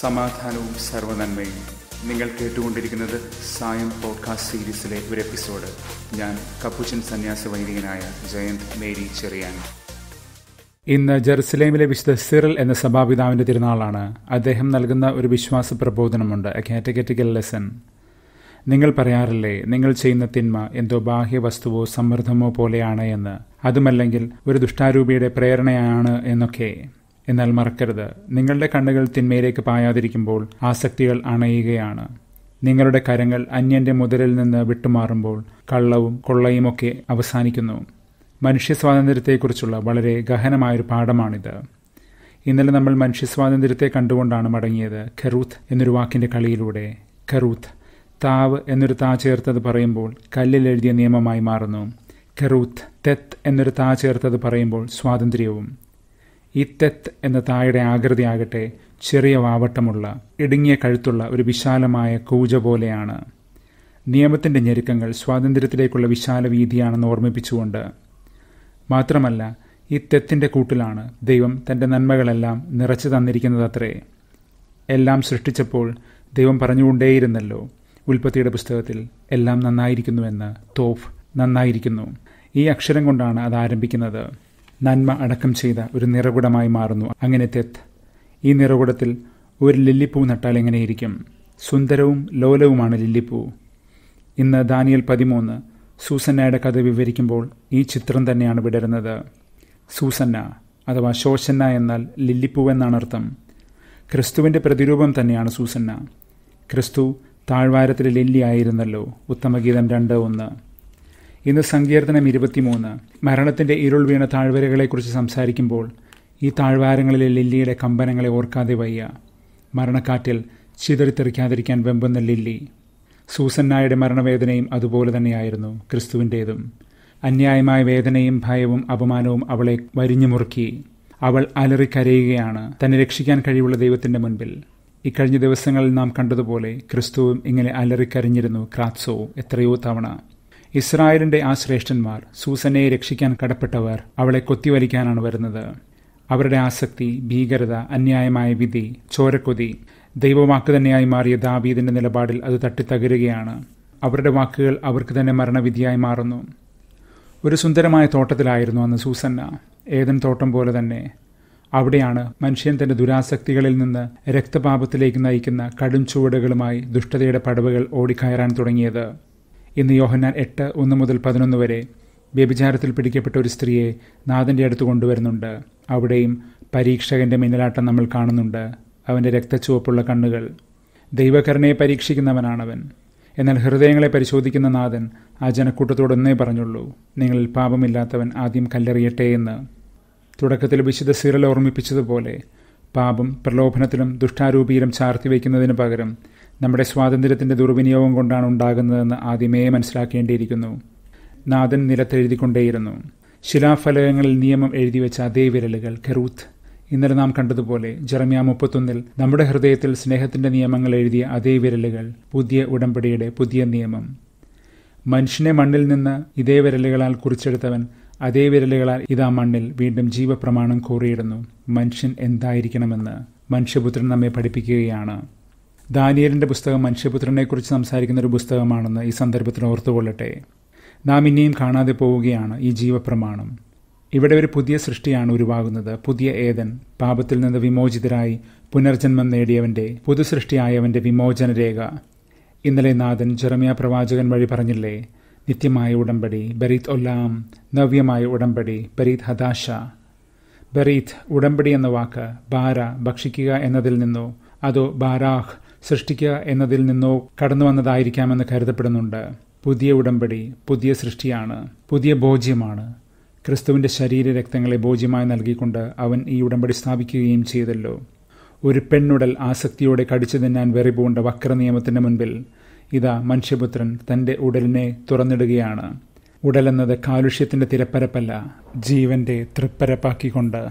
സമാധാനവും സർവനന്മയും നിങ്ങൾ കേട്ടുകൊണ്ടിരിക്കുന്നത് സായം പോഡ്കാസ്റ്റ് സീരീസിലെ ഒരു എപ്പിസോഡ് ഞാൻ കപ്പുച്ചൻ സന്യാസ വൈദികനായ ജയന്ത് മേരി ചെറിയാൻ ഇന്ന് ജെറുസലേമിലെ വിശുദ്ധ സിറൽ എന്ന സഭാപിതാവിൻ്റെ തിരുനാളാണ് അദ്ദേഹം നൽകുന്ന ഒരു വിശ്വാസ പ്രബോധനമുണ്ട് എ കാറ്റഗറ്റിക്കൽ ലെസൺ നിങ്ങൾ പറയാറില്ലേ നിങ്ങൾ ചെയ്യുന്ന തിന്മ എന്തോ ബാഹ്യ വസ്തുവോ സമ്മർദ്ദമോ പോലെയാണ് എന്ന് അതുമല്ലെങ്കിൽ ഒരു ദുഷ്ടാരൂപിയുടെ പ്രേരണയാണ് എന്നൊക്കെ എന്നാൽ മറക്കരുത് നിങ്ങളുടെ കണ്ണുകൾ തിന്മയിലേക്ക് പായാതിരിക്കുമ്പോൾ ആസക്തികൾ അണയുകയാണ് നിങ്ങളുടെ കരങ്ങൾ അന്യന്റെ മുതലിൽ നിന്ന് വിട്ടുമാറുമ്പോൾ കള്ളവും കൊള്ളയുമൊക്കെ അവസാനിക്കുന്നു മനുഷ്യ സ്വാതന്ത്ര്യത്തെക്കുറിച്ചുള്ള വളരെ ഗഹനമായൊരു പാഠമാണിത് ഇന്നലെ നമ്മൾ മനുഷ്യ സ്വാതന്ത്ര്യത്തെ കണ്ടുകൊണ്ടാണ് മടങ്ങിയത് ഖരൂത്ത് എന്നൊരു വാക്കിന്റെ കളിയിലൂടെ ഖരൂത്ത് താവ് എന്നൊരു താ ചേർത്തത് പറയുമ്പോൾ കല്ലിൽ എഴുതിയ നിയമമായി മാറുന്നു ഖരൂത്ത് തെത്ത് എന്നൊരു താ ചേർത്തത് പറയുമ്പോൾ സ്വാതന്ത്ര്യവും ഇത്തെത്ത് എന്ന തായുടെ ആകൃതിയാകട്ടെ ചെറിയ വാവട്ടമുള്ള ഇടുങ്ങിയ കഴുത്തുള്ള ഒരു വിശാലമായ കൂജ പോലെയാണ് നിയമത്തിന്റെ ഞെരുക്കങ്ങൾ സ്വാതന്ത്ര്യത്തിലേക്കുള്ള വിശാല വീതിയാണെന്ന് ഓർമ്മിപ്പിച്ചുകൊണ്ട് മാത്രമല്ല ഈ തെത്തിന്റെ കൂട്ടിലാണ് ദൈവം തന്റെ നന്മകളെല്ലാം നിറച്ചു തന്നിരിക്കുന്നത് അത്രേ എല്ലാം സൃഷ്ടിച്ചപ്പോൾ ദൈവം പറഞ്ഞുകൊണ്ടേയിരുന്നല്ലോ ഉൽപ്പത്തിയുടെ പുസ്തകത്തിൽ എല്ലാം നന്നായിരിക്കുന്നുവെന്ന് തോഫ് നന്നായിരിക്കുന്നു ഈ അക്ഷരം കൊണ്ടാണ് അത് ആരംഭിക്കുന്നത് നന്മ അടക്കം ചെയ്ത ഒരു നിറകുടമായി മാറുന്നു അങ്ങനെ തെത്ത് ഈ നിറകുടത്തിൽ ഒരു ലില്ലിപ്പൂ നട്ടാൽ എങ്ങനെയിരിക്കും സുന്ദരവും ലോലവുമാണ് ലില്ലിപ്പൂ ഇന്ന് ദാനിയൽ പതിമൂന്ന് സൂസന്നയുടെ കഥ വിവരിക്കുമ്പോൾ ഈ ചിത്രം തന്നെയാണ് വിടരുന്നത് സൂസന്ന അഥവാ ശോശന്ന എന്നാൽ ലില്ലിപ്പൂവെന്നാണ് അർത്ഥം ക്രിസ്തുവിൻ്റെ പ്രതിരൂപം തന്നെയാണ് സൂസന്ന ക്രിസ്തു താഴ്വാരത്തിലെ ലില്ലി ആയിരുന്നല്ലോ ഉത്തമഗീതം രണ്ട് ഒന്ന് ഇന്ന് സങ്കീർത്തനം ഇരുപത്തിമൂന്ന് മരണത്തിന്റെ ഇരുൾ വീണ താഴ്വരകളെക്കുറിച്ച് സംസാരിക്കുമ്പോൾ ഈ താഴ്വാരങ്ങളിലെ ലില്ലിയുടെ കമ്പനങ്ങളെ ഓർക്കാതെ വയ്യ മരണക്കാറ്റിൽ ചിതറിത്തെറിക്കാതിരിക്കാൻ വെമ്പുന്ന ലില്ലി സൂസന്നായുടെ മരണവേദനയും അതുപോലെ തന്നെയായിരുന്നു ക്രിസ്തുവിൻ്റേതും അന്യായമായ വേദനയും ഭയവും അപമാനവും അവളെ വരിഞ്ഞു മുറുക്കി അവൾ അലറിക്കരയുകയാണ് തന്നെ രക്ഷിക്കാൻ കഴിവുള്ള ദൈവത്തിന്റെ മുൻപിൽ ഇക്കഴിഞ്ഞ ദിവസങ്ങളിൽ നാം കണ്ടതുപോലെ ക്രിസ്തുവും ഇങ്ങനെ അലറിക്കരഞ്ഞിരുന്നു ക്രാത്സോ എത്രയോ തവണ ഇസ്രായേലിന്റെ ആ ശ്രേഷ്ഠന്മാർ സൂസനയെ രക്ഷിക്കാൻ കടപ്പെട്ടവർ അവളെ കൊത്തിവലിക്കാനാണ് വരുന്നത് അവരുടെ ആസക്തി ഭീകരത അന്യായമായ വിധി ചോരക്കൊതി ദൈവവാക്ക് തന്നെയായി മാറിയ ദാവീദിന്റെ നിലപാടിൽ അത് തട്ടിത്തകരുകയാണ് അവരുടെ വാക്കുകൾ അവർക്ക് തന്നെ മരണവിധിയായി മാറുന്നു ഒരു സുന്ദരമായ തോട്ടത്തിലായിരുന്നു അന്ന് സൂസന്ന ഏതൻ തോട്ടം പോലെ തന്നെ അവിടെയാണ് മനുഷ്യൻ തന്റെ ദുരാസക്തികളിൽ നിന്ന് രക്തപാപത്തിലേക്ക് നയിക്കുന്ന കടും ചുവടുകളുമായി ദുഷ്ടതയുടെ പടവുകൾ ഓടിക്കയറാൻ തുടങ്ങിയത് ഇന്ന് യോഹന്നാൻ എട്ട് ഒന്ന് മുതൽ പതിനൊന്ന് വരെ വ്യഭിചാരത്തിൽ പിടിക്കപ്പെട്ട ഒരു സ്ത്രീയെ നാഥൻ്റെ അടുത്ത് കൊണ്ടുവരുന്നുണ്ട് അവിടെയും പരീക്ഷകൻ്റെ മിന്നലാട്ടം നമ്മൾ കാണുന്നുണ്ട് അവൻ്റെ രക്തച്ചുവപ്പുള്ള കണ്ണുകൾ ദൈവകരണയെ പരീക്ഷിക്കുന്നവനാണവൻ എന്നാൽ ഹൃദയങ്ങളെ പരിശോധിക്കുന്ന നാഥൻ ആ ജനക്കൂട്ടത്തോടൊന്നേ പറഞ്ഞുള്ളൂ നിങ്ങളിൽ പാപമില്ലാത്തവൻ ആദ്യം കല്ലെറിയട്ടെ എന്ന് തുടക്കത്തിൽ വിശുദ്ധ സിറൽ ഓർമ്മിപ്പിച്ചതുപോലെ പാപം പ്രലോഭനത്തിലും ദുഷ്ടാരൂപിയിലും വയ്ക്കുന്നതിന് പകരം നമ്മുടെ സ്വാതന്ത്ര്യത്തിന്റെ ദുർവിനിയോഗം കൊണ്ടാണ് ഉണ്ടാകുന്നതെന്ന് ആദ്യമേ മനസ്സിലാക്കേണ്ടിയിരിക്കുന്നു നാഥൻ നിലത്തെഴുതിക്കൊണ്ടേയിരുന്നു ശിലാഫലകങ്ങളിൽ നിയമം എഴുതി വെച്ച അതേ വിരലുകൾ ഖെറൂത്ത് ഇന്നലെ നാം കണ്ടതുപോലെ ജെറമ്യ മുപ്പത്തൊന്നിൽ നമ്മുടെ ഹൃദയത്തിൽ സ്നേഹത്തിന്റെ നിയമങ്ങൾ എഴുതിയ അതേ വിരലുകൾ പുതിയ ഉടമ്പടിയുടെ പുതിയ നിയമം മനുഷ്യനെ മണ്ണിൽ നിന്ന് ഇതേ വിരലുകളാൽ കുറിച്ചെടുത്തവൻ അതേ വിരലുകളാൽ ഇതാ മണ്ണിൽ വീണ്ടും ജീവപ്രമാണം കോറിയിടുന്നു മനുഷ്യൻ എന്തായിരിക്കണമെന്ന് മനുഷ്യപുത്രൻ നമ്മെ പഠിപ്പിക്കുകയാണ് ദാനിയലിൻ്റെ പുസ്തകം മനുഷ്യപുത്രനെക്കുറിച്ച് സംസാരിക്കുന്ന ഒരു പുസ്തകമാണെന്ന് ഈ സന്ദർഭത്തിൽ ഓർത്തുകൊള്ളട്ടെ നാം ഇനിയും കാണാതെ പോവുകയാണ് ഈ ജീവപ്രമാണം ഇവിടെ ഒരു പുതിയ സൃഷ്ടിയാണ് ഉരുവാകുന്നത് പുതിയ ഏതൻ പാപത്തിൽ നിന്ന് വിമോചിതരായി പുനർജന്മം നേടിയവൻ്റെ പുതുസൃഷ്ടിയായവൻ്റെ വിമോചന രേഖ ഇന്നലെ നാഥൻ ജെറമിയ പ്രവാചകൻ വഴി പറഞ്ഞില്ലേ നിത്യമായ ഉടമ്പടി ബരീത് ഒല്ലാം നവ്യമായ ഉടമ്പടി ബരീത് ഹതാശ ബരീത് ഉടമ്പടി എന്ന വാക്ക് ബാര ഭക്ഷിക്കുക എന്നതിൽ നിന്നോ അതോ ബാരാഹ് സൃഷ്ടിക്കുക എന്നതിൽ നിന്നോ കടന്നു വന്നതായിരിക്കാമെന്ന് കരുതപ്പെടുന്നുണ്ട് പുതിയ ഉടമ്പടി പുതിയ സൃഷ്ടിയാണ് പുതിയ ബോജ്യമാണ് ക്രിസ്തുവിൻ്റെ ശരീര രക്തങ്ങളെ ബോജ്യമായി നൽകിക്കൊണ്ട് അവൻ ഈ ഉടമ്പടി സ്ഥാപിക്കുകയും ചെയ്തല്ലോ ഒരു പെണ്ണുടൽ ആസക്തിയോടെ കടിച്ചു തിന്നാൻ വെറിപൂണ്ട വക്രനിയമത്തിൻ്റെ മുൻപിൽ ഇതാ മനുഷ്യപുത്രൻ തൻ്റെ ഉടലിനെ തുറന്നിടുകയാണ് ഉടലെന്നത് കാലുഷ്യത്തിൻ്റെ തിരപ്പരപ്പല്ല ജീവന്റെ തൃപ്പരപ്പാക്കിക്കൊണ്ട്